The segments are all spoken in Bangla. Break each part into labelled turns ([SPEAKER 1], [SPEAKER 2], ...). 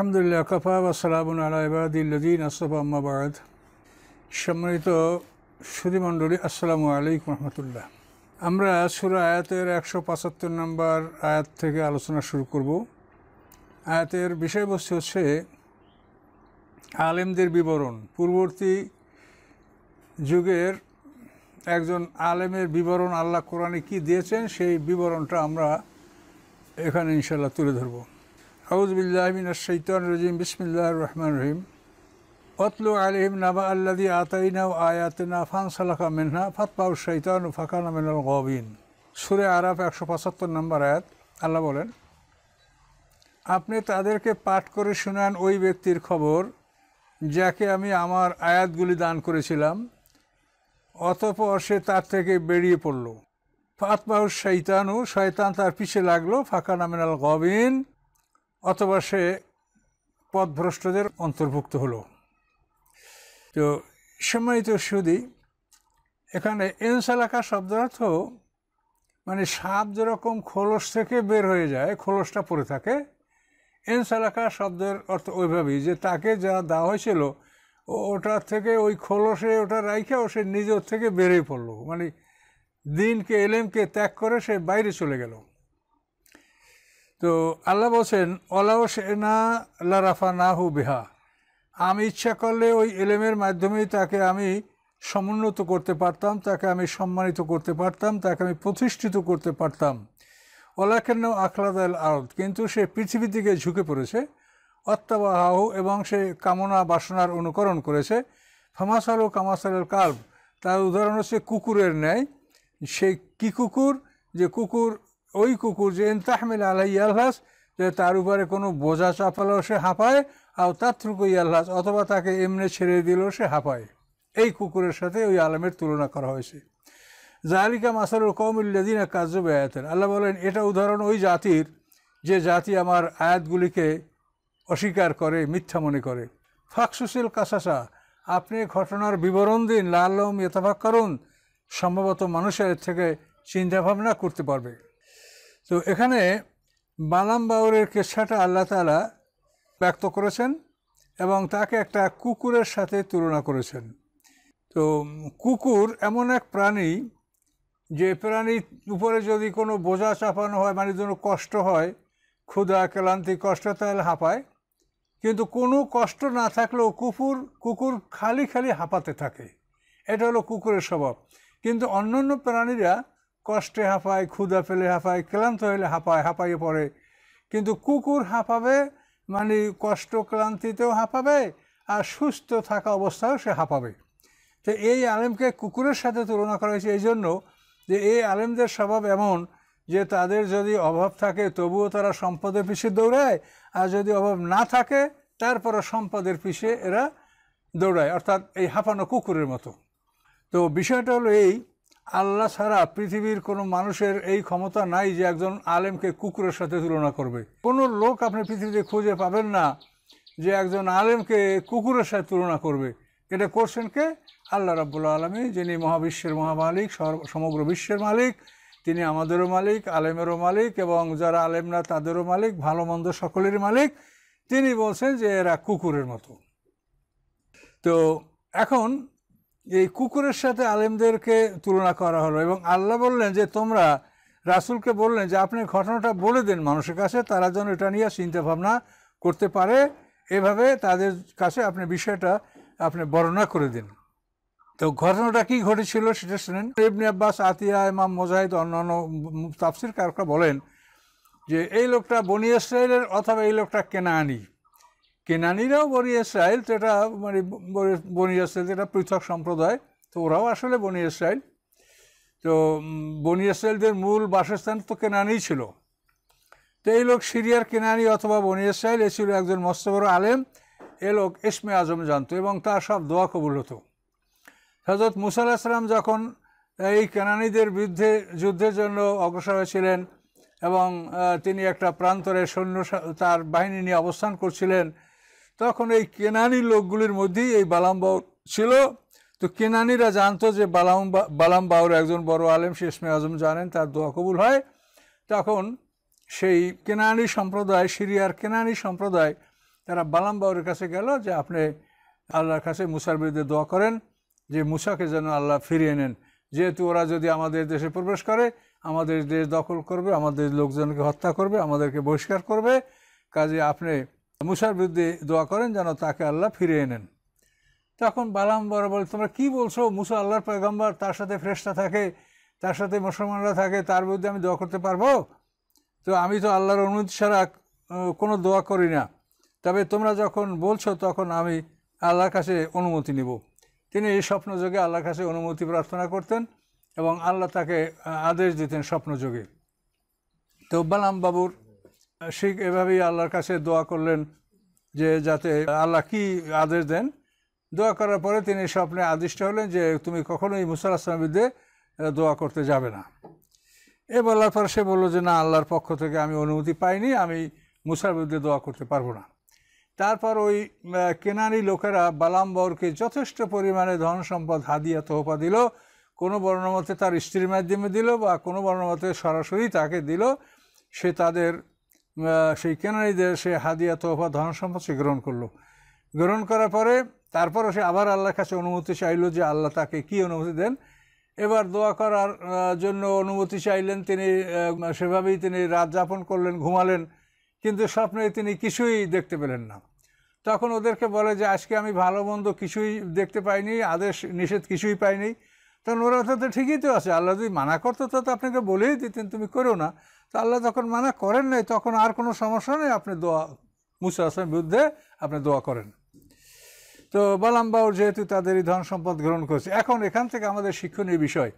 [SPEAKER 1] আলহামদুলিল্লাহ কফা বা সালামুন আলাইবাদিল্লাদিন আসফা আম্মাবাদ সম্মানিত সুদীমণ্ডলী আসসালামু আলাইকুম রহমতুল্লাহ আমরা সুরা আয়াতের একশো পঁচাত্তর নম্বর আয়াত থেকে আলোচনা শুরু করব আয়াতের বিষয়বস্তু হচ্ছে আলেমদের বিবরণ পূর্ববর্তী যুগের একজন আলেমের বিবরণ আল্লাহ কোরআনে কি দিয়েছেন সেই বিবরণটা আমরা এখানে ইনশাল্লাহ তুলে ধরবো রহমান রহিম অতলু সুরে আরাফ একশো পঁচাত্তর নম্বর আয়াত আল্লাহ বলেন আপনি তাদেরকে পাঠ করে শোনান ওই ব্যক্তির খবর যাকে আমি আমার আয়াতগুলি দান করেছিলাম অতপর সে তার থেকে বেরিয়ে পড়ল ফাতমাউ শৈতানু শয়তান তার পিছে লাগলো ফাঁকা নামিনাল গবিন অথবা সে পথভ্রষ্টদের অন্তর্ভুক্ত হলো তো সম্মানিত সুদি এখানে এনসালাকা শব্দার্থ মানে সাপ যেরকম খোলস থেকে বের হয়ে যায় খোলসটা পড়ে থাকে এনসালাকা শব্দের অর্থ ওইভাবেই যে তাকে যা দেওয়া হয়েছিল ওটা থেকে ওই খোলসে ওটা ও সে নিজের থেকে বেরিয়ে পড়লো মানে দিনকে এলেমকে ত্যাগ করে সে বাইরে চলে গেল তো আল্লাহ বলছেন অলাও সেনা লারাফা নাহু বিহা আমি ইচ্ছা করলে ওই এলেমের মাধ্যমেই তাকে আমি সমুন্নত করতে পারতাম তাকে আমি সম্মানিত করতে পারতাম তাকে আমি প্রতিষ্ঠিত করতে পারতাম ওলাকেন আখলাদ আল আরত কিন্তু সে পৃথিবীর দিকে ঝুঁকে পড়েছে অত্যাবাহ এবং সে কামনা বাসনার অনুকরণ করেছে ফামাসাল ও কামাসালের কাল্ব তার উদাহরণ হচ্ছে কুকুরের ন্যায় সেই কি কুকুর যে কুকুর ওই কুকুর যে এনতাহমিল আলাই আল্লাস যে তার উপরে কোনো বোঝা চাপালো সে হাঁপায় আর তার থ্রুকু ইয়াল্লাস অথবা তাকে এমনি ছেড়ে দিল সে হাঁপায় এই কুকুরের সাথে ওই আলমের তুলনা করা হয়েছে জাহালিকা মাসারুল কৌমিল্লাদিনা কাজ বেয়াতেন আল্লাহ বলেন এটা উদাহরণ ওই জাতির যে জাতি আমার আয়াতগুলিকে অস্বীকার করে মিথ্যা মনে করে ফাকসুসিল কাসাসা আপনি ঘটনার বিবরণ দিন লালম ইতফাক করুন সম্ভবত মানুষের থেকে চিন্তাভাবনা করতে পারবে তো এখানে বালাম বাউরের কেশাটা আল্লাহ তালা ব্যক্ত করেছেন এবং তাকে একটা কুকুরের সাথে তুলনা করেছেন তো কুকুর এমন এক প্রাণী যে প্রাণীর উপরে যদি কোনো বোঝা চাপানো হয় মানে কোনো কষ্ট হয় ক্ষুধা ক্লান্তি কষ্ট তাহলে হাঁপায় কিন্তু কোনো কষ্ট না থাকলেও কুকুর কুকুর খালি খালি হাঁপাতে থাকে এটা হলো কুকুরের স্বভাব কিন্তু অন্যান্য প্রাণীরা কষ্টে হাঁপায় ক্ষুদা পেলে হাঁপায় ক্লান্ত হলে হাঁপায় হাঁপাইয়ে পড়ে কিন্তু কুকুর হাঁপাবে মানে কষ্ট ক্লান্তিতেও হাঁপাবে আর সুস্থ থাকা অবস্থায়ও সে হাঁপাবে তো এই আলেমকে কুকুরের সাথে তুলনা করা হয়েছে এই জন্য যে এই আলেমদের স্বভাব এমন যে তাদের যদি অভাব থাকে তবুও তারা সম্পদের পিছিয়ে দৌড়ায় আর যদি অভাব না থাকে তারপরও সম্পদের পিছিয়ে এরা দৌড়ায় অর্থাৎ এই হাঁপানো কুকুরের মতো তো বিষয়টা হলো এই আল্লাহ ছাড়া পৃথিবীর কোনো মানুষের এই ক্ষমতা নাই যে একজন আলেমকে কুকুরের সাথে তুলনা করবে কোনো লোক আপনি পৃথিবীতে খুঁজে পাবেন না যে একজন আলেমকে কুকুরের সাথে তুলনা করবে এটা করছেন কে আল্লাহ রাবুল আলমী যিনি মহাবিশ্বের মহামালিক সমগ্র বিশ্বের মালিক তিনি আমাদেরও মালিক আলেমেরও মালিক এবং যারা আলেম না তাদেরও মালিক ভালো মন্দ সকলের মালিক তিনি বলছেন যে এরা কুকুরের মতো তো এখন এই কুকুরের সাথে আলেমদেরকে তুলনা করা হলো এবং আল্লাহ বললেন যে তোমরা রাসুলকে বললেন যে আপনি ঘটনাটা বলে দেন মানুষের কাছে তারা যেন এটা নিয়ে চিন্তা ভাবনা করতে পারে এভাবে তাদের কাছে আপনি বিষয়টা আপনি বর্ণনা করে দিন তো ঘটনাটা কি ঘটেছিল সেটা শুনেন ইবনি আব্বাস আতিয়া ইমাম মোজাহিদ অন্যান্য তাফসির কারকরা বলেন যে এই লোকটা বনি ইসরায়েলের অথবা এই লোকটা কেনা আনি কেনানিরাও বনি ইসরায়েল যেটা মানে বনি ইসরায়েল যেটা পৃথক সম্প্রদায় তো ওরাও আসলে বনি ইসরায়েল তো বনি ইসরায়েলদের মূল বাসস্থান তো কেনানি ছিল তো এই লোক সিরিয়ার কেনানি অথবা বনি ইসরায়েল এ ছিল একজন মস্ত বড় আলেম এ লোক ইসমে আজম জানতো এবং তার সব দোয়া কবুল হতো হজরত মুসা সালাম যখন এই কেনানিদের বিরুদ্ধে যুদ্ধের জন্য অগ্রসর হয়েছিলেন এবং তিনি একটা প্রান্তরে সৈন্য তার বাহিনী নিয়ে অবস্থান করছিলেন তখন এই কেনানি লোকগুলির মধ্যেই এই বালাম বাউর ছিল তো কেনানিরা জানতো যে বালাম বালাম বাউর একজন বড় আলেম শেষমে আজম জানেন তার দোয়া কবুল হয় তখন সেই কেনানি সম্প্রদায় সিরিয়ার কেনানি সম্প্রদায় তারা বালাম বাউরের কাছে গেল যে আপনি আল্লাহর কাছে মুসার বিরুদ্ধে দোয়া করেন যে মুসাকে যেন আল্লাহ ফিরিয়ে নেন যেহেতু ওরা যদি আমাদের দেশে প্রবেশ করে আমাদের দেশ দখল করবে আমাদের লোকজনকে হত্যা করবে আমাদেরকে বহিষ্কার করবে কাজে আপনি মুসার বিরুদ্ধে দোয়া করেন যেন তাকে আল্লাহ ফিরে এনেন তখন বালাম বরা বলে তোমরা কী বলছো মুসা আল্লাহর পয়গম্বর তার সাথে ফ্রেশটা থাকে তার সাথে মুসলমানরা থাকে তার বিরুদ্ধে আমি দোয়া করতে পারবো তো আমি তো আল্লাহর অনুমতি ছাড়া কোনো দোয়া করি না তবে তোমরা যখন বলছো তখন আমি আল্লাহর কাছে অনুমতি নিব তিনি এই স্বপ্নযোগে আল্লাহর কাছে অনুমতি প্রার্থনা করতেন এবং আল্লাহ তাকে আদেশ দিতেন স্বপ্নযোগে তো বালাম বাবুর ঠিক এভাবেই আল্লাহর কাছে দোয়া করলেন যে যাতে আল্লাহ কি আদেশ দেন দোয়া করার পরে তিনি স্বপ্নে আদিষ্ট হলেন যে তুমি কখনোই মুসাল আসলামের বিরুদ্ধে দোয়া করতে যাবে না এ বলার পর সে বললো যে না আল্লাহর পক্ষ থেকে আমি অনুমতি পাইনি আমি মুসার বিরুদ্ধে দোয়া করতে পারবো না তারপর ওই কেনারি লোকেরা বালাম্বরকে যথেষ্ট পরিমাণে ধন সম্পদ হাদিয়া তোহফা দিল কোনো বর্ণমতে তার স্ত্রীর মাধ্যমে দিল বা কোনো বর্ণমতে সরাসরি তাকে দিল সে তাদের সেই কেনারিদের সে হাদিয়া তোফা ধন সম্পদ সে গ্রহণ করলো গ্রহণ করার পরে তারপরে সে আবার আল্লাহর কাছে অনুমতি চাইল যে আল্লাহ তাকে কি অনুমতি দেন এবার দোয়া করার জন্য অনুমতি চাইলেন তিনি সেভাবেই তিনি রাত যাপন করলেন ঘুমালেন কিন্তু স্বপ্নে তিনি কিছুই দেখতে পেলেন না তখন ওদেরকে বলে যে আজকে আমি ভালো মন্দ কিছুই দেখতে পাইনি আদেশ নিষেধ কিছুই পাইনি তখন ওরা তো ঠিকই তো আছে আল্লাহ যদি মানা করতো তো আপনাকে বলেই দিতেন তুমি করো না তো আল্লাহ যখন মানা করেন নাই তখন আর কোনো সমস্যা নেই আপনি দোয়া মুসা আসলামের বিরুদ্ধে আপনি দোয়া করেন তো বালাম বাউর যেহেতু তাদের এই ধন সম্পদ গ্রহণ করেছে এখন এখান থেকে আমাদের শিক্ষণীয় বিষয়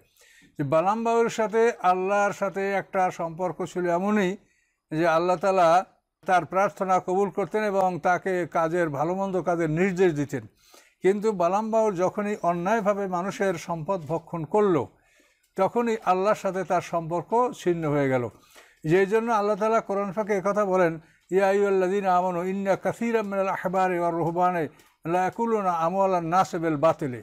[SPEAKER 1] যে বালাম বাউর সাথে আল্লাহর সাথে একটা সম্পর্ক ছিল এমনই যে আল্লাহ তালা তার প্রার্থনা কবুল করতেন এবং তাকে কাজের ভালো মন্দ কাজের নির্দেশ দিতেন কিন্তু বালাম বাউর যখনই অন্যায়ভাবে মানুষের সম্পদ ভক্ষণ করল তখনই আল্লাহর সাথে তার সম্পর্ক ছিন্ন হয়ে গেল যেই জন্য আল্লাহ তালা কোরআন ফাঁকে কথা বলেন ইয়াইউল্লাদিন আমন ইন্না কাসির আহবারে ও রহবানে লাকুলনা আমল নাসেবেল বাতিলে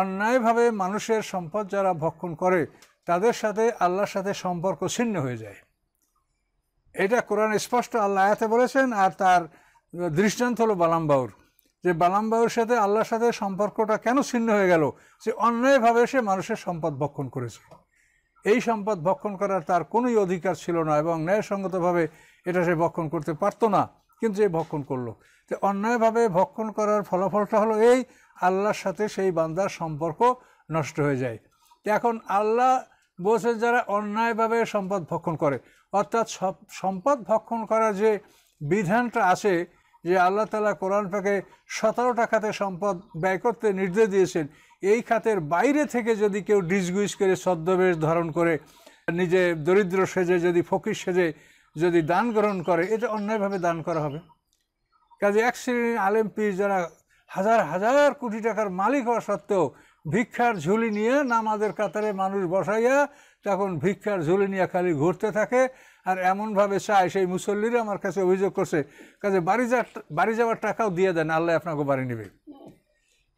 [SPEAKER 1] অন্যায়ভাবে মানুষের সম্পদ যারা ভক্ষণ করে তাদের সাথে আল্লাহর সাথে সম্পর্ক ছিন্ন হয়ে যায় এটা কোরআন স্পষ্ট আল্লাহ আয়াতে বলেছেন আর তার দৃষ্টান্ত হলো বালামবাউর যে বালামবাউর সাথে আল্লাহর সাথে সম্পর্কটা কেন ছিন্ন হয়ে গেল যে অন্যায়ভাবে সে মানুষের সম্পদ ভক্ষণ করেছে এই সম্পদ ভক্ষণ করার তার কোনোই অধিকার ছিল না এবং ন্যায়সঙ্গতভাবে এটা সে ভক্ষণ করতে পারতো না কিন্তু সে ভক্ষণ করলো তো অন্যায়ভাবে ভক্ষণ করার ফলাফলটা হলো এই আল্লাহর সাথে সেই বান্দার সম্পর্ক নষ্ট হয়ে যায় এখন আল্লাহ বলছে যারা অন্যায়ভাবে সম্পদ ভক্ষণ করে অর্থাৎ সব সম্পদ ভক্ষণ করার যে বিধানটা আছে যে আল্লাহ তালা কোরআন পাকে সতেরোটা খাতে সম্পদ ব্যয় করতে নির্দেশ দিয়েছেন এই খাতের বাইরে থেকে যদি কেউ ডিসগুইজ করে ছদ্মবেশ ধারণ করে নিজে দরিদ্র সেজে যদি ফকির সেজে যদি দান গ্রহণ করে এটা অন্যায়ভাবে দান করা হবে কাজে এক শ্রেণীর আলেম পীর যারা হাজার হাজার কোটি টাকার মালিক হওয়া সত্ত্বেও ভিক্ষার ঝুলি নিয়ে নামাজের কাতারে মানুষ বসাইয়া তখন ভিক্ষার ঝুলি নিয়ে খালি ঘুরতে থাকে আর এমনভাবে চায় সেই মুসল্লিরা আমার কাছে অভিযোগ করছে কাজে বাড়ি যা বাড়ি যাওয়ার টাকাও দিয়ে দেন আল্লাহ আপনাকে বাড়ি নেবে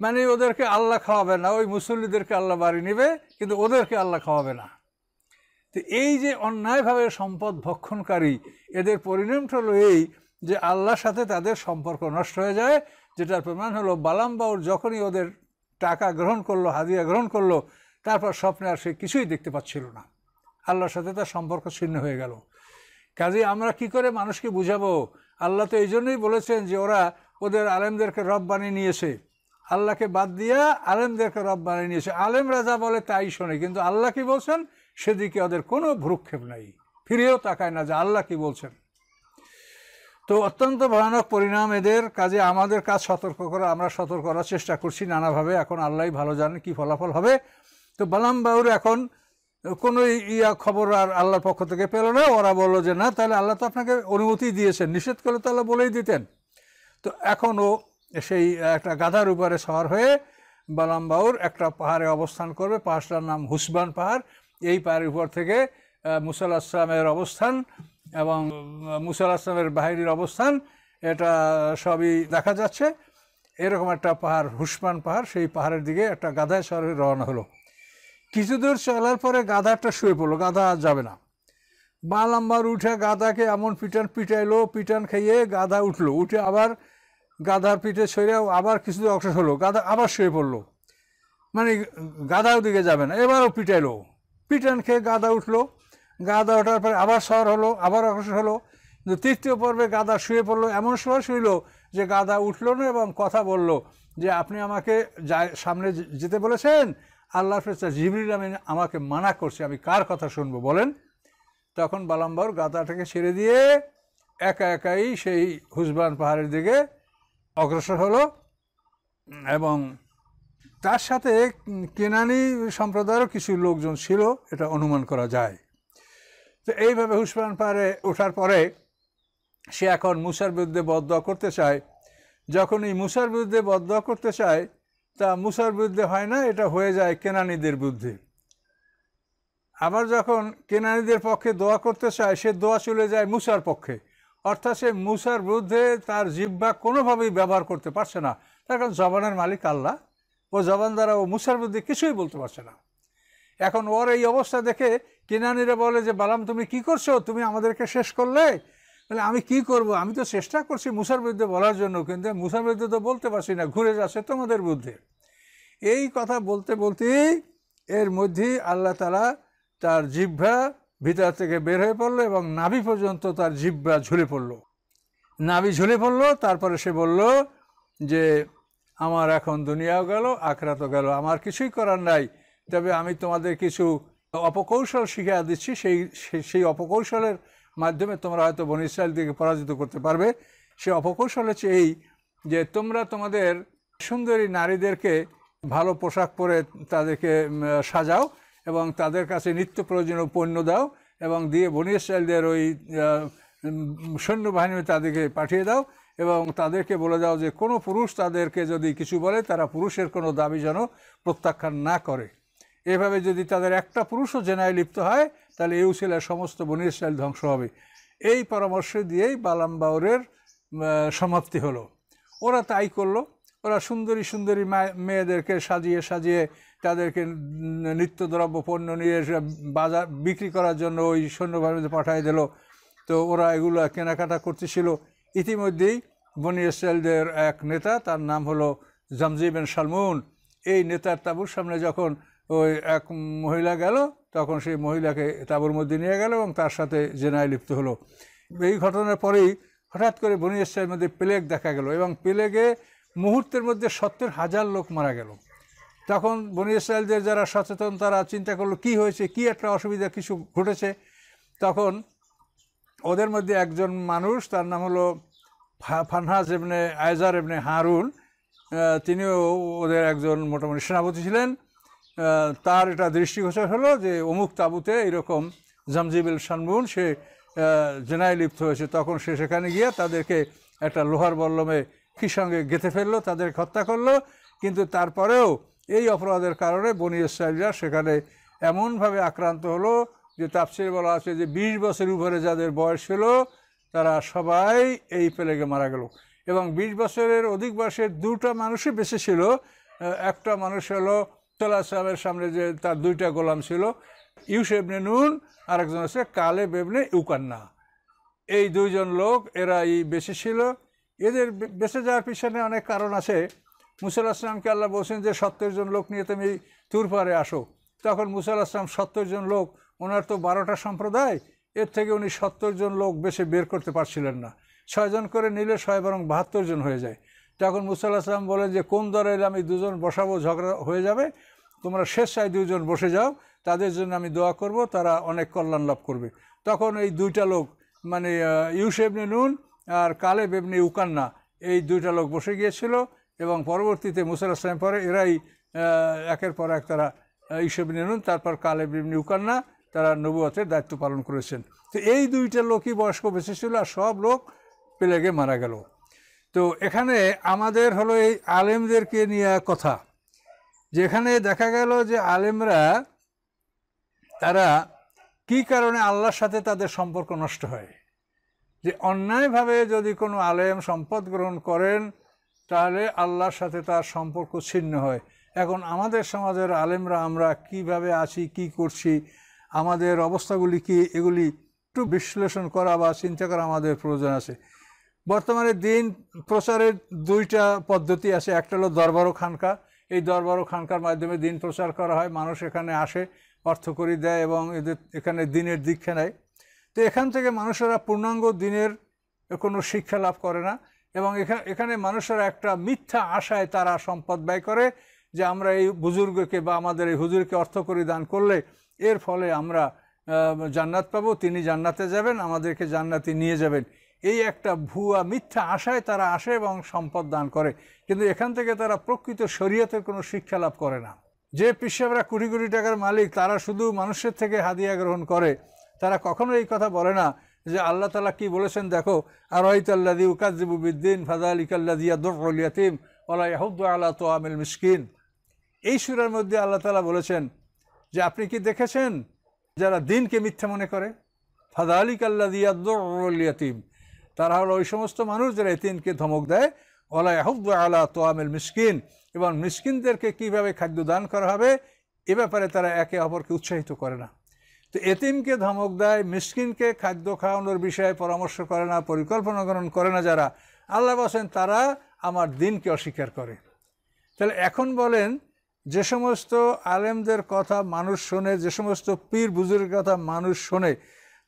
[SPEAKER 1] মানে ওদেরকে আল্লাহ খাওয়াবে না ওই মুসল্লিদেরকে আল্লাহ বাড়ি নেবে কিন্তু ওদেরকে আল্লাহ খাওয়াবে না তো এই যে অন্যায়ভাবে সম্পদ ভক্ষণকারী এদের পরিণামটা হলো এই যে আল্লাহর সাথে তাদের সম্পর্ক নষ্ট হয়ে যায় যেটার প্রমাণ হলো বালাম যখনই ওদের টাকা গ্রহণ করলো হাদিয়া গ্রহণ করলো তারপর স্বপ্নে আর সে কিছুই দেখতে পাচ্ছিল না আল্লাহর সাথে তার সম্পর্ক ছিন্ন হয়ে গেল কাজে আমরা কি করে মানুষকে বুঝাবো আল্লাহ তো এই জন্যই বলেছেন যে ওরা ওদের আলেমদেরকে রব বানিয়ে নিয়েছে আল্লাহকে বাদ দিয়া আলেমদেরকে রব বানিয়ে নিয়েছে আলেমরা যা বলে তাই শোনে কিন্তু আল্লাহ কি বলছেন সেদিকে ওদের কোনো ভ্রুক্ষেপ নাই ফিরেও তাকায় না যে আল্লাহ কি বলছেন তো অত্যন্ত ভয়ানক পরিণাম এদের কাজে আমাদের কাজ সতর্ক করা আমরা সতর্ক করার চেষ্টা করছি নানাভাবে এখন আল্লাহ ভালো জানেন কি ফলাফল হবে তো বালাম বাউর এখন কোনো ইয়া খবর আর আল্লাহর পক্ষ থেকে পেল না ওরা বললো যে না তাহলে আল্লাহ তো আপনাকে অনুমতি দিয়েছেন নিষেধ করলে তাহলে বলেই দিতেন তো এখনও সেই একটা গাধার উপরে সওয়ার হয়ে বালাম্বাউর একটা পাহাড়ে অবস্থান করবে পাহাড়টার নাম হুসবান পাহাড় এই পাহাড়ের উপর থেকে মুসাল আসলামের অবস্থান এবং মুসাল আসলামের বাহিনীর অবস্থান এটা সবই দেখা যাচ্ছে এরকম একটা পাহাড় হুসমান পাহাড় সেই পাহাড়ের দিকে একটা গাধায় শহরে রওনা হলো কিছু দূর চলার পরে গাধাটা শুয়ে পড়লো গাধা আর যাবে না বালাম্বার উঠে গাধাকে এমন পিটান পিটাইলো পিটান খাইয়ে গাধা উঠলো উঠে আবার গাধার পিঠে শরীরেও আবার কিছুদিন অংশ হলো গাধা আবার শুয়ে পড়লো মানে গাধা দিকে যাবে না এবারও পিটাইলো পিটান খেয়ে গাধা উঠলো গাধা ওঠার পরে আবার সর হলো আবার অংশ হলো কিন্তু তৃতীয় পর্বে গাদা শুয়ে পড়লো এমন সময় শুইল যে গাদা উঠলো না এবং কথা বলল যে আপনি আমাকে সামনে যেতে বলেছেন আল্লাহ ফেরস্তা জিবরিল আমি আমাকে মানা করছে আমি কার কথা শুনবো বলেন তখন বালাম্বর গাদাটাকে ছেড়ে দিয়ে একা একাই সেই হুজবান পাহাড়ের দিকে অগ্রসর হলো এবং তার সাথে কেনানি সম্প্রদায়েরও কিছু লোকজন ছিল এটা অনুমান করা যায় তো এইভাবে হুসমান পাহাড়ে ওঠার পরে সে এখন মুসার বিরুদ্ধে বদদোয়া করতে চায় যখন এই মুসার বিরুদ্ধে বদদোয়া করতে চায় তা মুসার বিরুদ্ধে হয় না এটা হয়ে যায় কেনানিদের বিরুদ্ধে আবার যখন কেনানিদের পক্ষে দোয়া করতে চায় সে দোয়া চলে যায় মুসার পক্ষে অর্থাৎ সে মুসার বিরুদ্ধে তার জিব্বা কোনোভাবেই ব্যবহার করতে পারছে না তার কারণ জবানের মালিক আল্লাহ ও জবান দ্বারা ও মুসার বিরুদ্ধে কিছুই বলতে পারছে না এখন ওর এই অবস্থা দেখে কিনানিরা বলে যে বালাম তুমি কি করছো তুমি আমাদেরকে শেষ করলে তাহলে আমি কি করব আমি তো চেষ্টা করছি মুসার বিরুদ্ধে বলার জন্য কিন্তু মুসার বিরুদ্ধে তো বলতে পারছি না ঘুরে যাচ্ছে তোমাদের বিরুদ্ধে এই কথা বলতে বলতেই এর মধ্যেই আল্লাহ তালা তার জিভ্বা ভিতর থেকে বের হয়ে পড়লো এবং নাভি পর্যন্ত তার জিব্বা ঝুলে পড়ল নাভি ঝুলে পড়ল তারপরে সে বলল যে আমার এখন দুনিয়াও গেল তো গেল আমার কিছুই করার নাই তবে আমি তোমাদের কিছু অপকৌশল শিখিয়ে দিচ্ছি সেই সেই অপকৌশলের মাধ্যমে তোমরা হয়তো বন দিকে পরাজিত করতে পারবে সে অপকৌশল হচ্ছে এই যে তোমরা তোমাদের সুন্দরী নারীদেরকে ভালো পোশাক পরে তাদেরকে সাজাও এবং তাদের কাছে নিত্য প্রয়োজনীয় পণ্য দাও এবং দিয়ে বনি ওই সৈন্যবাহিনী তাদেরকে পাঠিয়ে দাও এবং তাদেরকে বলে দাও যে কোনো পুরুষ তাদেরকে যদি কিছু বলে তারা পুরুষের কোনো দাবি যেন প্রত্যাখ্যান না করে এভাবে যদি তাদের একটা পুরুষও জেনায় লিপ্ত হয় তাহলে ইউসিলার সমস্ত বনি ধ্বংস হবে এই পরামর্শ দিয়েই বালাম বাউরের সমাপ্তি হলো ওরা তাই করলো ওরা সুন্দরী সুন্দরী মেয়েদেরকে সাজিয়ে সাজিয়ে তাদেরকে নিত্য দ্রব্য পণ্য নিয়ে এসে বাজার বিক্রি করার জন্য ওই সৈন্যবাহিনীতে পাঠাই দিল তো ওরা এগুলো কেনাকাটা করতেছিল ইতিমধ্যেই বনি ইসরায়েলদের এক নেতা তার নাম হলো জামজিবেন সালমুন এই নেতার তাঁবুর সামনে যখন ওই এক মহিলা গেল তখন সেই মহিলাকে তাঁবুর মধ্যে নিয়ে গেল এবং তার সাথে জেনায় লিপ্ত হলো এই ঘটনার পরেই হঠাৎ করে বনি ইসরায়েলের মধ্যে প্লেগ দেখা গেল এবং প্লেগে মুহূর্তের মধ্যে সত্তর হাজার লোক মারা গেল তখন বনি ইসরায়েলদের যারা সচেতন তারা চিন্তা করলো কি হয়েছে কি একটা অসুবিধা কিছু ঘটেছে তখন ওদের মধ্যে একজন মানুষ তার নাম হলো ফানহাজ এমনে আয়জার এমনে হারুন তিনিও ওদের একজন মোটামুটি সেনাপতি ছিলেন তার এটা দৃষ্টিগোচর হলো যে অমুক তাবুতে এরকম জামজিবিল সানবুন সে জেনায় লিপ্ত হয়েছে তখন সে সেখানে গিয়ে তাদেরকে একটা লোহার বল্লমে কি সঙ্গে গেঁথে ফেললো তাদের হত্যা করলো কিন্তু তারপরেও এই অপরাধের কারণে বনি ইসরায়েলরা সেখানে এমনভাবে আক্রান্ত হলো যে তাপসির বলা আছে যে ২০ বছর উপরে যাদের বয়স ছিল তারা সবাই এই প্লেগে মারা গেল এবং ২০ বছরের অধিক বয়সের দুটা মানুষই বেঁচে ছিল একটা মানুষ হলো তোলা সাহেবের সামনে যে তার দুইটা গোলাম ছিল ইউসেবনে নুন আরেকজন আছে কালে বেবনে ইউকান্না এই দুইজন লোক এরা এই বেঁচে ছিল এদের বেঁচে যাওয়ার পিছনে অনেক কারণ আছে মুসাল আসলামকে আল্লাহ বলছেন যে সত্তর জন লোক নিয়ে তুমি তুর পারে আসো তখন মুসাল আসলাম সত্তর জন লোক ওনার তো বারোটা সম্প্রদায় এর থেকে উনি সত্তর জন লোক বেশি বের করতে পারছিলেন না ছয়জন করে নিলে ছয় বরং বাহাত্তর জন হয়ে যায় তখন মুসাল আসলাম বলেন যে কোন দলে আমি দুজন বসাবো ঝগড়া হয়ে যাবে তোমরা স্বেচ্ছায় দুজন বসে যাও তাদের জন্য আমি দোয়া করব তারা অনেক কল্যাণ লাভ করবে তখন এই দুইটা লোক মানে ইউসেবনে নুন আর কালেব এমনি উকান্না এই দুইটা লোক বসে গিয়েছিল এবং পরবর্তীতে মুসাল ইসলামের পরে এরাই একের পর এক তারা ইসব নিনুন তারপর কালেব কালে উকান্না তারা নবুয়তের দায়িত্ব পালন করেছেন তো এই দুইটা লোকই বয়স্ক বেঁচে ছিল আর সব লোক প্লেগে মারা গেল তো এখানে আমাদের হলো এই আলেমদেরকে নিয়ে কথা যেখানে দেখা গেল যে আলেমরা তারা কি কারণে আল্লাহর সাথে তাদের সম্পর্ক নষ্ট হয় যে অন্যায়ভাবে যদি কোনো আলেম সম্পদ গ্রহণ করেন তাহলে আল্লাহর সাথে তার সম্পর্ক ছিন্ন হয় এখন আমাদের সমাজের আলেমরা আমরা কিভাবে আছি কি করছি আমাদের অবস্থাগুলি কি এগুলি একটু বিশ্লেষণ করা বা চিন্তা করা আমাদের প্রয়োজন আছে বর্তমানে দিন প্রচারের দুইটা পদ্ধতি আছে একটা হলো দরবারও খানকা এই দরবারও খানকার মাধ্যমে দিন প্রচার করা হয় মানুষ এখানে আসে অর্থ করি দেয় এবং এদের এখানে দিনের দীক্ষা নেয় তো এখান থেকে মানুষেরা পূর্ণাঙ্গ দিনের কোনো শিক্ষা লাভ করে না এবং এখানে মানুষের একটা মিথ্যা আশায় তারা সম্পদ ব্যয় করে যে আমরা এই বুজুর্গকে বা আমাদের এই হুজুরকে অর্থ করে দান করলে এর ফলে আমরা জান্নাত পাবো তিনি জান্নাতে যাবেন আমাদেরকে জান্নাতি নিয়ে যাবেন এই একটা ভুয়া মিথ্যা আশায় তারা আসে এবং সম্পদ দান করে কিন্তু এখান থেকে তারা প্রকৃত শরীয়তের কোনো শিক্ষা লাভ করে না যে পিসাবরা কোটি কোটি টাকার মালিক তারা শুধু মানুষের থেকে হাদিয়া গ্রহণ করে তারা কখনো এই কথা বলে না যে আল্লাহ তালা কি বলেছেন দেখো আর হইতাল্লাদি উকাজিবুবিদ্দিন ফাজা আলিকাল্লাদিয়া দরফল ইয়াতিম ওলা ইয়াহুদ্দ আল্লাহ তো আমিল মিসকিন এই সুরের মধ্যে আল্লাহ তালা বলেছেন যে আপনি কি দেখেছেন যারা দিনকে মিথ্যা মনে করে ফাদা আলিকাল্লা দিয়া দরফল তারা হলো ওই সমস্ত মানুষ যারা এতিমকে ধমক দেয় ওলা ইয়াহুদ্দ আল্লাহ তো আমিল মিসকিন এবং মিসকিনদেরকে কিভাবে খাদ্য দান করা হবে এ ব্যাপারে তারা একে অপরকে উৎসাহিত করে না তো এতিমকে ধমক দেয় মিসকিনকে খাদ্য খাওয়ানোর বিষয়ে পরামর্শ করে না পরিকল্পনা গ্রহণ করে না যারা আল্লাহ বলছেন তারা আমার দিনকে অস্বীকার করে তাহলে এখন বলেন যে সমস্ত আলেমদের কথা মানুষ শোনে যে সমস্ত পীর বুজুর্গের কথা মানুষ শোনে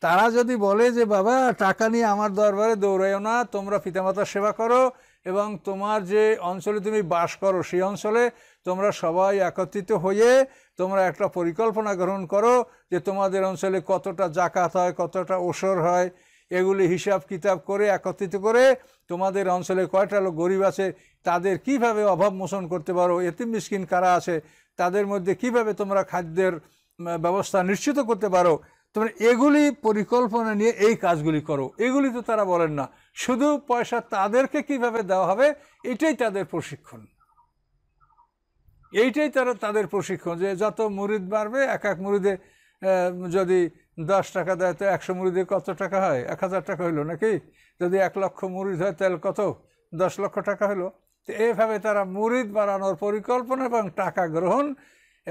[SPEAKER 1] তারা যদি বলে যে বাবা টাকা নিয়ে আমার দরবারে দৌড়াইও না তোমরা পিতামাতার সেবা করো এবং তোমার যে অঞ্চলে তুমি বাস করো সেই অঞ্চলে তোমরা সবাই একত্রিত হয়ে তোমরা একটা পরিকল্পনা গ্রহণ করো যে তোমাদের অঞ্চলে কতটা জাকাত হয় কতটা ওসর হয় এগুলি হিসাব কিতাব করে একত্রিত করে তোমাদের অঞ্চলে কয়টা লোক গরিব আছে তাদের কিভাবে অভাব মোষণ করতে পারো এতিম মিসকিন কারা আছে তাদের মধ্যে কিভাবে তোমরা খাদ্যের ব্যবস্থা নিশ্চিত করতে পারো তোমরা মানে এগুলি পরিকল্পনা নিয়ে এই কাজগুলি করো এগুলি তো তারা বলেন না শুধু পয়সা তাদেরকে কিভাবে দেওয়া হবে এটাই তাদের প্রশিক্ষণ এইটাই তারা তাদের প্রশিক্ষণ যে যত মুরিদ বাড়বে এক এক মুরিদে যদি দশ টাকা দেয় তো একশো মুড়িদে কত টাকা হয় এক হাজার টাকা হইলো নাকি যদি এক লক্ষ মুড়িদ হয় তাহলে কত দশ লক্ষ টাকা হলো তো এইভাবে তারা মুড়িদ বাড়ানোর পরিকল্পনা এবং টাকা গ্রহণ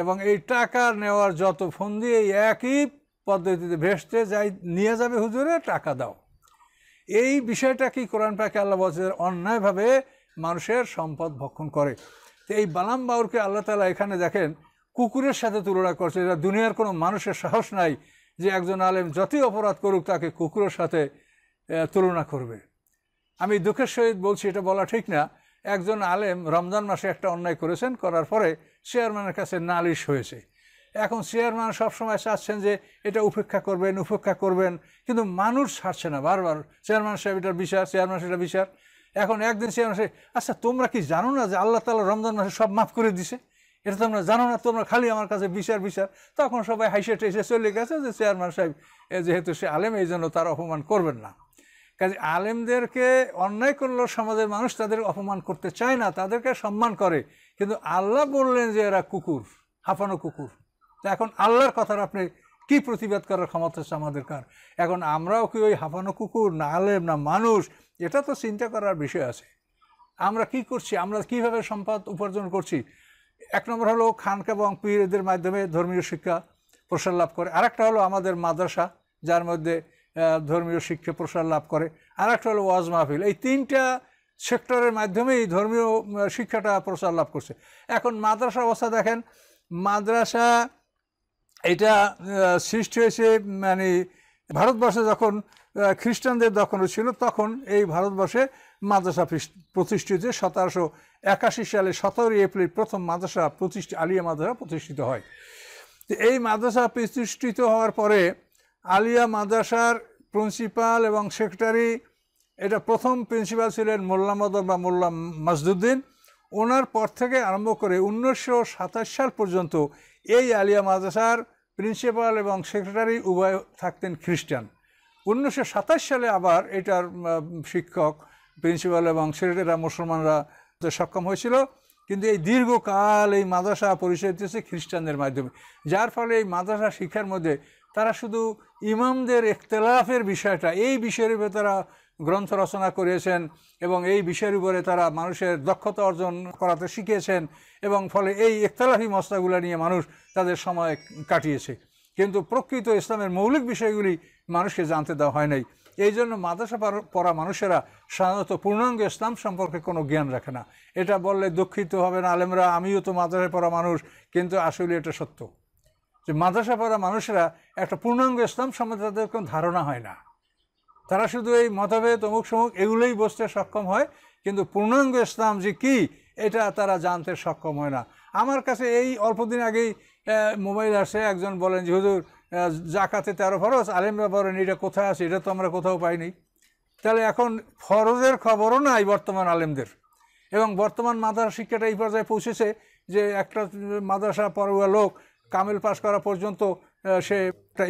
[SPEAKER 1] এবং এই টাকা নেওয়ার যত ফন্দি এই একই পদ্ধতিতে ভেস্টে যাই নিয়ে যাবে হুজুরে টাকা দাও এই বিষয়টা কি কোরআন পাকে আল্লাহ বলছে অন্যায়ভাবে মানুষের সম্পদ ভক্ষণ করে তো এই বালাম বাউরকে আল্লাহ তালা এখানে দেখেন কুকুরের সাথে তুলনা করছে এটা দুনিয়ার কোনো মানুষের সাহস নাই যে একজন আলেম যতই অপরাধ করুক তাকে কুকুরের সাথে তুলনা করবে আমি দুঃখের সহিত বলছি এটা বলা ঠিক না একজন আলেম রমজান মাসে একটা অন্যায় করেছেন করার পরে চেয়ারম্যানের কাছে নালিশ হয়েছে এখন চেয়ারম্যান সবসময় চাচ্ছেন যে এটা উপেক্ষা করবেন উপেক্ষা করবেন কিন্তু মানুষ ছাড়ছে না বারবার চেয়ারম্যান সাহেব এটার বিচার চেয়ারম্যান সেটা বিচার এখন একদিন চেয়ারম্যান সাহেব আচ্ছা তোমরা কি জানো না যে আল্লাহ তালা রমজান মাসে সব মাফ করে দিছে এটা তোমরা জানো না তোমরা খালি আমার কাছে বিচার বিচার তখন সবাই হাইসে টেসে চলে গেছে যে চেয়ারম্যান সাহেব যেহেতু সে আলেম এই জন্য তার অপমান করবেন না কাজে আলেমদেরকে অন্যায় করলেও সমাজের মানুষ তাদের অপমান করতে চায় না তাদেরকে সম্মান করে কিন্তু আল্লাহ বললেন যে এরা কুকুর হাঁপানো কুকুর তা এখন আল্লাহর কথার আপনি কি প্রতিবাদ করার ক্ষমতা আছে আমাদের কার এখন আমরাও কি ওই হাঁপানো কুকুর না আলেম না মানুষ এটা তো চিন্তা করার বিষয় আছে আমরা কি করছি আমরা কিভাবে সম্পদ উপার্জন করছি এক নম্বর হলো খানকা এবং পীরদের মাধ্যমে ধর্মীয় শিক্ষা প্রসার লাভ করে আরেকটা হলো আমাদের মাদ্রাসা যার মধ্যে ধর্মীয় শিক্ষা প্রসার লাভ করে আরেকটা হলো ওয়াজ মাহফিল এই তিনটা সেক্টরের মাধ্যমেই ধর্মীয় শিক্ষাটা প্রসার লাভ করছে এখন মাদ্রাসা অবস্থা দেখেন মাদ্রাসা এটা সৃষ্টি হয়েছে মানে ভারতবর্ষে যখন খ্রিস্টানদের দখল ছিল তখন এই ভারতবর্ষে মাদ্রাসা প্রতিষ্ঠিত সতেরোশো একাশি সালে সতেরোই এপ্রিল প্রথম মাদ্রাসা প্রতিষ্ঠিত আলিয়া মাদ্রাসা প্রতিষ্ঠিত হয় তো এই মাদ্রাসা প্রতিষ্ঠিত হওয়ার পরে আলিয়া মাদ্রাসার প্রিন্সিপাল এবং সেক্রেটারি এটা প্রথম প্রিন্সিপাল ছিলেন মোল্লা মদন বা মোল্লা মাজদুদ্দিন ওনার পর থেকে আরম্ভ করে উনিশশো সাল পর্যন্ত এই আলিয়া মাদ্রাসার প্রিন্সিপাল এবং সেক্রেটারি উভয় থাকতেন খ্রিস্টান উনিশশো সালে আবার এটার শিক্ষক প্রিন্সিপাল এবং সেক্রেটারিরা মুসলমানরা সক্ষম হয়েছিল কিন্তু এই দীর্ঘকাল এই মাদ্রাসা পরিচয় দিয়েছে খ্রিস্টানদের মাধ্যমে যার ফলে এই মাদ্রাসা শিক্ষার মধ্যে তারা শুধু ইমামদের একতলাফের বিষয়টা এই বিষয়ের উপরে তারা গ্রন্থ রচনা করিয়েছেন এবং এই বিষয়ের উপরে তারা মানুষের দক্ষতা অর্জন করাতে শিখিয়েছেন এবং ফলে এই একতলাফি মশলাগুলো নিয়ে মানুষ তাদের সময় কাটিয়েছে কিন্তু প্রকৃত ইসলামের মৌলিক বিষয়গুলি মানুষকে জানতে দেওয়া হয় নাই এই জন্য মাদ্রাসা পড়া মানুষেরা সাধারণত পূর্ণাঙ্গ ইসলাম সম্পর্কে কোনো জ্ঞান রাখে না এটা বললে দুঃখিত হবে না আলেমরা আমিও তো মাদ্রাসায় পড়া মানুষ কিন্তু আসলে এটা সত্য যে মাদ্রাসা পড়া মানুষেরা একটা পূর্ণাঙ্গ ইসলাম সম্বন্ধে তাদের কোনো ধারণা হয় না তারা শুধু এই মতভেদ অমুক সমুক এগুলোই বসতে সক্ষম হয় কিন্তু পূর্ণাঙ্গ ইসলাম যে কি এটা তারা জানতে সক্ষম হয় না আমার কাছে এই অল্প দিন আগেই মোবাইল আসে একজন বলেন যে হুজুর জাকাতে তেরো ফরজ আলেমরা বলেন এটা কোথায় আছে এটা তো আমরা কোথাও পাইনি তাহলে এখন ফরজের খবরও নাই বর্তমান আলেমদের এবং বর্তমান মাদ্রাসা শিক্ষাটা এই পর্যায়ে পৌঁছেছে যে একটা মাদ্রাসা পড়ুয়া লোক কামেল পাশ করা পর্যন্ত সে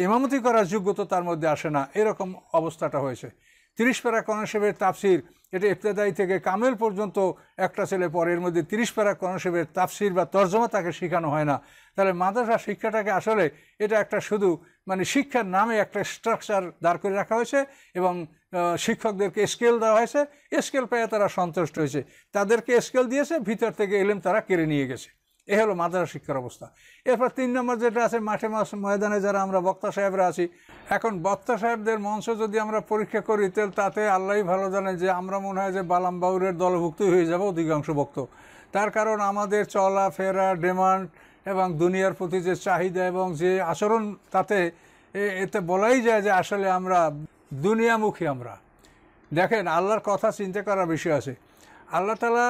[SPEAKER 1] ইমামতি করার যোগ্যতা তার মধ্যে আসে না এরকম অবস্থাটা হয়েছে তিরিশ প্যারা কনসেবের তাফসির এটা ইফতেদাই থেকে কামেল পর্যন্ত একটা ছেলে পরে এর মধ্যে তিরিশ প্যারা কনসেবের তাফসির বা তর্জমা তাকে শেখানো হয় না তাহলে মাদ্রাসা শিক্ষাটাকে আসলে এটা একটা শুধু মানে শিক্ষার নামে একটা স্ট্রাকচার দাঁড় করে রাখা হয়েছে এবং শিক্ষকদেরকে স্কেল দেওয়া হয়েছে স্কেল পেয়ে তারা সন্তুষ্ট হয়েছে তাদেরকে স্কেল দিয়েছে ভিতর থেকে এলেম তারা কেড়ে নিয়ে গেছে এ হলো মাদ্রাসা শিক্ষার অবস্থা এরপর তিন নম্বর যেটা আছে মাঠে মাস ময়দানে যারা আমরা বক্তা সাহেবরা আছি এখন বক্তা সাহেবদের মঞ্চ যদি আমরা পরীক্ষা করি তাহলে তাতে আল্লাহ ভালো জানে যে আমরা মনে হয় যে বালাম বাউরের দলভুক্তই হয়ে যাবো অধিকাংশ বক্ত তার কারণ আমাদের চলা ফেরা ডিমান্ড এবং দুনিয়ার প্রতি যে চাহিদা এবং যে আচরণ তাতে এতে বলাই যায় যে আসলে আমরা দুনিয়ামুখী আমরা দেখেন আল্লাহর কথা চিন্তা করার বিষয় আছে আল্লাহ তালা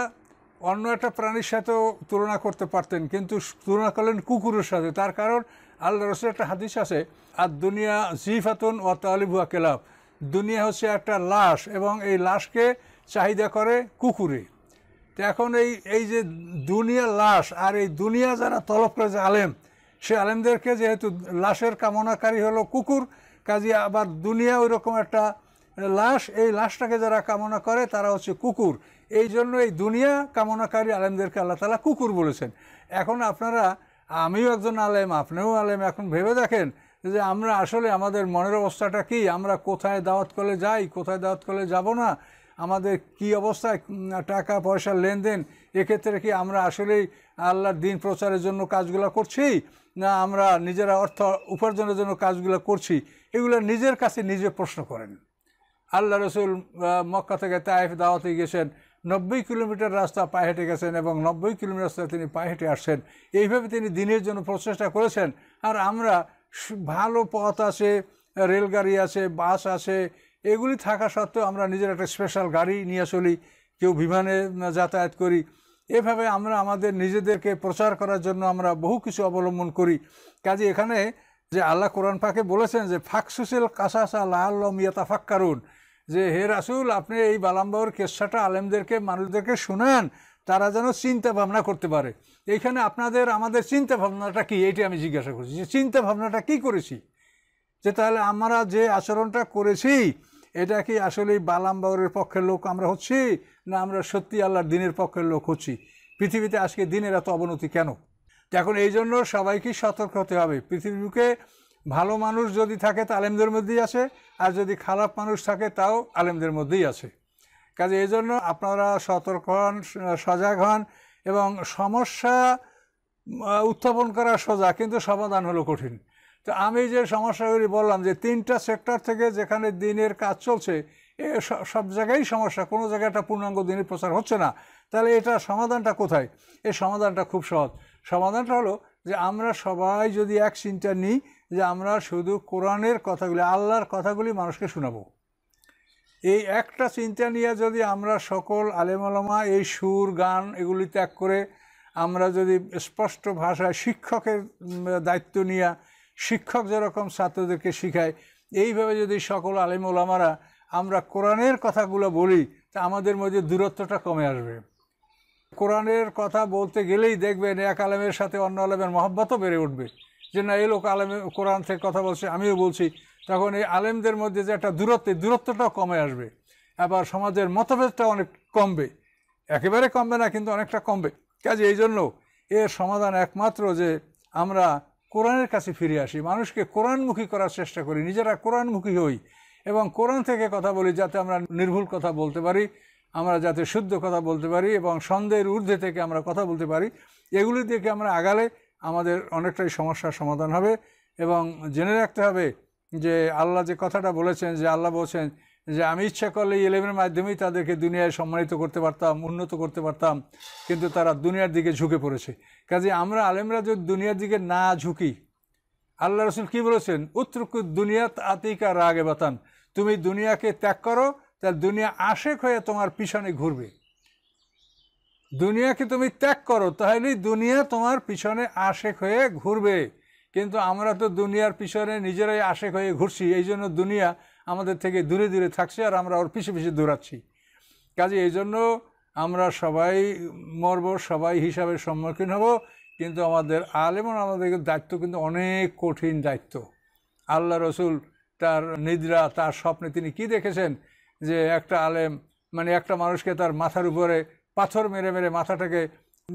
[SPEAKER 1] অন্য একটা প্রাণীর সাথেও তুলনা করতে পারতেন কিন্তু তুলনা করলেন কুকুরের সাথে তার কারণ আল্লাহ রসুল একটা হাদিস আছে আর দুনিয়া জিফাতুন ও তালিবুয়া কেলাব দুনিয়া হচ্ছে একটা লাশ এবং এই লাশকে চাহিদা করে কুকুরে তো এখন এই এই যে দুনিয়া লাশ আর এই দুনিয়া যারা তলব যে আলেম সে আলেমদেরকে যেহেতু লাশের কামনাকারী হলো কুকুর কাজে আবার দুনিয়া ওই রকম একটা লাশ এই লাশটাকে যারা কামনা করে তারা হচ্ছে কুকুর এই জন্য এই দুনিয়া কামনাকারী আলেমদেরকে আল্লাহ তালা কুকুর বলেছেন এখন আপনারা আমিও একজন আলেম আপনিও আলেম এখন ভেবে দেখেন যে আমরা আসলে আমাদের মনের অবস্থাটা কি আমরা কোথায় দাওয়াত করলে যাই কোথায় দাওয়াত করলে যাব না আমাদের কি অবস্থায় টাকা পয়সার লেনদেন এক্ষেত্রে কি আমরা আসলেই আল্লাহর দিন প্রচারের জন্য কাজগুলো করছি না আমরা নিজেরা অর্থ উপার্জনের জন্য কাজগুলো করছি এগুলো নিজের কাছে নিজে প্রশ্ন করেন আল্লাহ রসুল মক্কা থেকে তাইফ দাওয়াতে গেছেন নব্বই কিলোমিটার রাস্তা পায়ে হেঁটে গেছেন এবং নব্বই কিলোমিটার রাস্তা তিনি পায়ে হেঁটে আসছেন এইভাবে তিনি দিনের জন্য প্রচেষ্টা করেছেন আর আমরা ভালো পথ আছে রেলগাড়ি আছে বাস আছে এগুলি থাকা সত্ত্বেও আমরা নিজের একটা স্পেশাল গাড়ি নিয়ে চলি কেউ বিমানে যাতায়াত করি এভাবে আমরা আমাদের নিজেদেরকে প্রচার করার জন্য আমরা বহু কিছু অবলম্বন করি কাজে এখানে যে আল্লাহ কোরআন পাকে বলেছেন যে ফাকসুসেল কাসাসা লাল লম ইয়াতা ফাক্কারুন যে হে রাসুল আপনি এই বালাম্বাবুর কেসাটা আলেমদেরকে মানুষদেরকে শোনান তারা যেন চিন্তা ভাবনা করতে পারে এইখানে আপনাদের আমাদের চিন্তা ভাবনাটা কী এটি আমি জিজ্ঞাসা করছি যে চিন্তা ভাবনাটা কী করেছি যে তাহলে আমরা যে আচরণটা করেছি এটা কি আসলে বালাম্বাউরের পক্ষের লোক আমরা হচ্ছি না আমরা সত্যি আল্লাহর দিনের পক্ষের লোক হচ্ছি পৃথিবীতে আজকে দিনের এত অবনতি কেন এখন এই জন্য সবাইকে সতর্ক হতে হবে পৃথিবীকে ভালো মানুষ যদি থাকে তা আলেমদের মধ্যেই আছে আর যদি খারাপ মানুষ থাকে তাও আলেমদের মধ্যেই আছে কাজে এই জন্য আপনারা সতর্ক হন সজাগ হন এবং সমস্যা উত্থাপন করা সোজা কিন্তু সমাধান হলো কঠিন তো আমি যে সমস্যাগুলি বললাম যে তিনটা সেক্টর থেকে যেখানে দিনের কাজ চলছে এ সব জায়গায় সমস্যা কোনো জায়গায় একটা পূর্ণাঙ্গ দিনের প্রচার হচ্ছে না তাহলে এটা সমাধানটা কোথায় এই সমাধানটা খুব সহজ সমাধানটা হলো যে আমরা সবাই যদি এক চিন্তা নিই যে আমরা শুধু কোরআনের কথাগুলি আল্লাহর কথাগুলি মানুষকে শোনাব এই একটা চিন্তা নিয়ে যদি আমরা সকল আলেমলমা এই সুর গান এগুলি ত্যাগ করে আমরা যদি স্পষ্ট ভাষায় শিক্ষকের দায়িত্ব নিয়ে শিক্ষক যেরকম ছাত্রদেরকে শিখায় এইভাবে যদি সকল আলেমলামারা আমরা কোরআনের কথাগুলো বলি তা আমাদের মধ্যে দূরত্বটা কমে আসবে কোরআনের কথা বলতে গেলেই দেখবেন এক আলেমের সাথে অন্য আলেমের মহব্বতও বেড়ে উঠবে যে না এই লোক আলেম কোরআন থেকে কথা বলছে আমিও বলছি তখন এই আলেমদের মধ্যে যে একটা দূরত্ব দূরত্বটাও কমে আসবে আবার সমাজের মতভেদটা অনেক কমবে একেবারে কমবে না কিন্তু অনেকটা কমবে কাজে এই জন্য এর সমাধান একমাত্র যে আমরা কোরআনের কাছে ফিরে আসি মানুষকে কোরআনমুখী করার চেষ্টা করি নিজেরা কোরআনমুখী হই এবং কোরআন থেকে কথা বলি যাতে আমরা নির্ভুল কথা বলতে পারি আমরা যাতে শুদ্ধ কথা বলতে পারি এবং সন্দেহের ঊর্ধ্বে থেকে আমরা কথা বলতে পারি এগুলি দিয়ে আমরা আগালে আমাদের অনেকটাই সমস্যার সমাধান হবে এবং জেনে রাখতে হবে যে আল্লাহ যে কথাটা বলেছেন যে আল্লাহ বলছেন যে আমি ইচ্ছা করলে ইলেভেনের মাধ্যমেই তাদেরকে দুনিয়ায় সম্মানিত করতে পারতাম উন্নত করতে পারতাম কিন্তু তারা দুনিয়ার দিকে ঝুঁকে পড়েছে কাজে আমরা আলেমরা যদি দুনিয়ার দিকে না ঝুঁকি আল্লাহ রসুল কী বলেছেন উত্তরক দুনিয়াত আতিকা রাগে বাতান তুমি দুনিয়াকে ত্যাগ করো তাহলে দুনিয়া আশেক হয়ে তোমার পিছনে ঘুরবে দুনিয়াকে তুমি ত্যাগ করো তাহলেই দুনিয়া তোমার পিছনে আশেক হয়ে ঘুরবে কিন্তু আমরা তো দুনিয়ার পিছনে নিজেরাই আশেক হয়ে ঘুরছি এই জন্য দুনিয়া আমাদের থেকে দূরে দূরে থাকছে আর আমরা ওর পিছিয়ে পিছিয়ে দৌড়াচ্ছি কাজে এই জন্য আমরা সবাই মরব সবাই হিসাবে সম্মুখীন হব কিন্তু আমাদের আলেমন আমাদের দায়িত্ব কিন্তু অনেক কঠিন দায়িত্ব আল্লাহ রসুল তার নিদ্রা তার স্বপ্নে তিনি কি দেখেছেন যে একটা আলেম মানে একটা মানুষকে তার মাথার উপরে পাথর মেরে মেরে মাথাটাকে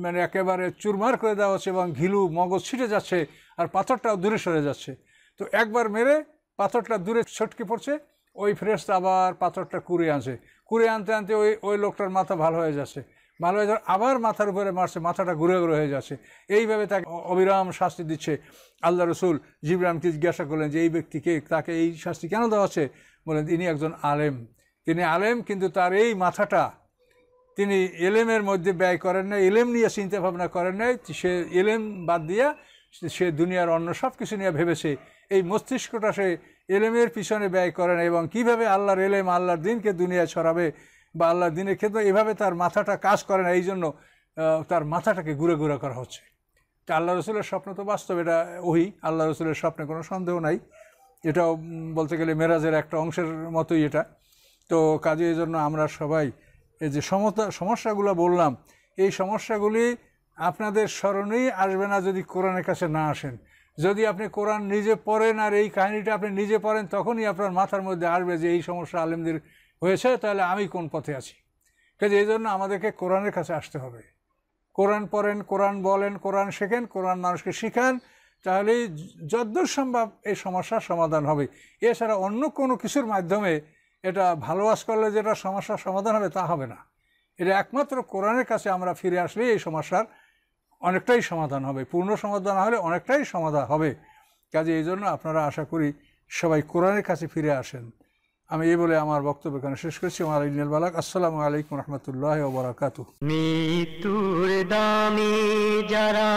[SPEAKER 1] মানে একেবারে চুরমার করে দেওয়া হচ্ছে এবং ঘিলু মগজ ছিটে যাচ্ছে আর পাথরটাও দূরে সরে যাচ্ছে তো একবার মেরে পাথরটা দূরে ছটকে পড়ছে ওই ফ্রেশ আবার পাথরটা কুড়ে আনছে কুড়ে আনতে আনতে ওই ওই লোকটার মাথা ভালো হয়ে যাচ্ছে ভালো হয়ে যাওয়ার আবার মাথার উপরে মারছে মাথাটা ঘুরে ঘুরে হয়ে যাচ্ছে এইভাবে তাকে অবিরাম শাস্তি দিচ্ছে আল্লাহ রসুল জিবরামকে জিজ্ঞাসা করলেন যে এই ব্যক্তিকে তাকে এই শাস্তি কেন দেওয়া হচ্ছে বলেন তিনি একজন আলেম তিনি আলেম কিন্তু তার এই মাথাটা তিনি এলেমের মধ্যে ব্যয় করেন না এলেম নিয়ে চিন্তা ভাবনা করেন নাই সে এলেম বাদ দিয়া সে দুনিয়ার অন্য সব কিছু নিয়ে ভেবেছে এই মস্তিষ্কটা সে এলেমের পিছনে ব্যয় করেন এবং কিভাবে আল্লাহর এলেম আল্লাহর দিনকে দুনিয়া ছড়াবে বা আল্লাহর দিনের ক্ষেত্রে এভাবে তার মাথাটা কাজ করে না এই জন্য তার মাথাটাকে ঘুরে ঘুরে করা হচ্ছে তা আল্লাহ রসুলের স্বপ্ন তো বাস্তব এটা ওই আল্লাহ রসুলের স্বপ্নে কোনো সন্দেহ নাই এটাও বলতে গেলে মেরাজের একটা অংশের মতোই এটা তো কাজে এই জন্য আমরা সবাই এই যে সমস্যাগুলো বললাম এই সমস্যাগুলি আপনাদের স্মরণেই আসবে না যদি কোরআনের কাছে না আসেন যদি আপনি কোরআন নিজে পড়েন আর এই কাহিনিটা আপনি নিজে পড়েন তখনই আপনার মাথার মধ্যে আসবে যে এই সমস্যা আলেমদের হয়েছে তাহলে আমি কোন পথে আছি কাজে এই জন্য আমাদেরকে কোরআনের কাছে আসতে হবে কোরআন পড়েন কোরআন বলেন কোরআন শেখেন কোরআন মানুষকে শিখান তাহলে যদ্দূর সম্ভব এই সমস্যার সমাধান হবে এছাড়া অন্য কোনো কিছুর মাধ্যমে এটা ভালোবাস করলে যেটা সমস্যার সমাধান হবে তা হবে না এটা একমাত্র কোরআনের কাছে আমরা ফিরে আসলে এই সমস্যার অনেকটাই সমাধান হবে পূর্ণ সমাধান হলে অনেকটাই সমাধান হবে কাজে এই জন্য আপনারা আশা করি সবাই কোরআনের কাছে ফিরে আসেন আমি এই বলে আমার বক্তব্য এখানে শেষ করছি আমার ইনিয়াল বালাক আসসালামু আলাইকুম রহমতুল্লাহ ওবরাকাত মৃত্যুর দামি যারা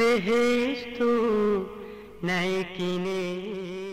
[SPEAKER 1] দেহেস্তু নাই কিনে